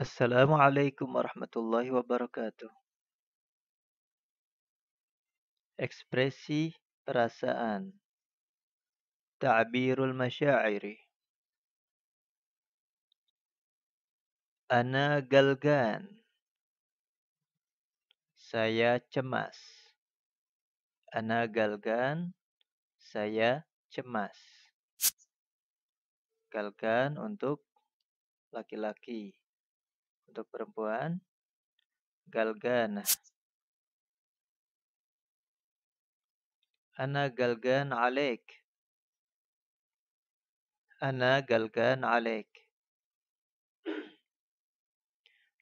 Assalamualaikum warahmatullahi wabarakatuh. Ekspresi perasaan. Ta'birul masyairi. Ana galgan. Saya cemas. Ana galgan. Saya cemas. Galgan untuk laki-laki untuk perempuan, Galgan. Ana galgan alaik. Ana galgan alaik.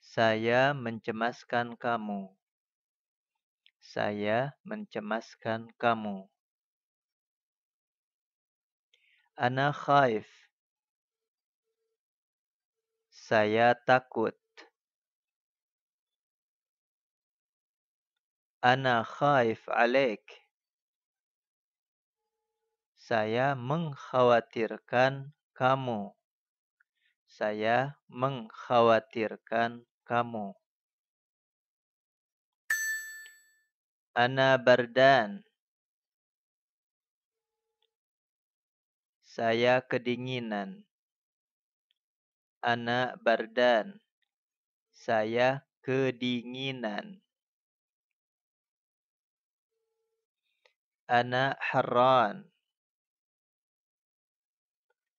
Saya mencemaskan kamu. Saya mencemaskan kamu. Ana khaif. Saya takut. Ana khaif alaik. Saya mengkhawatirkan kamu. Saya mengkhawatirkan kamu. Ana bardan. Saya kedinginan. Ana bardan. Saya kedinginan. Ana harran.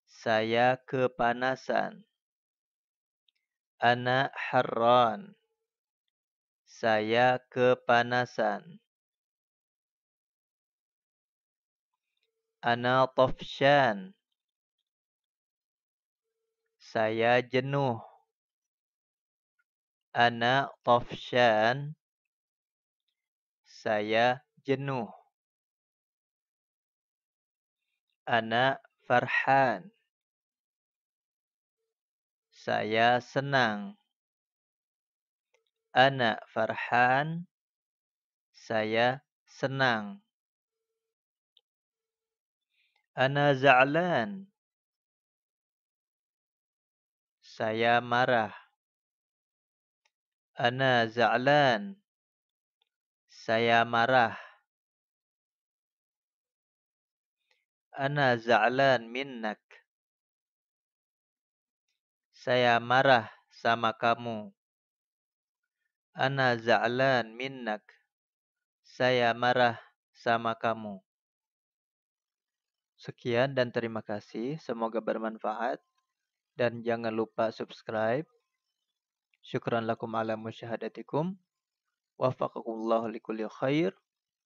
Saya kepanasan. Ana harran. Saya kepanasan. Ana tafshan. Saya jenuh. Ana tafshan. Saya jenuh. Ana farhan. Saya senang. Ana farhan. Saya senang. Ana za'lan. Saya marah. Ana za'lan. Saya marah. Ana za'lan minnak. Saya marah sama kamu. Ana za'lan minnak. Saya marah sama kamu. Sekian dan terima kasih. Semoga bermanfaat. Dan jangan lupa subscribe. Syukran lakum ala musyahadatikum. Wafaqakumullahu likulli khair.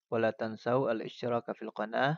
Wala tansau al ishraqa fil qanah.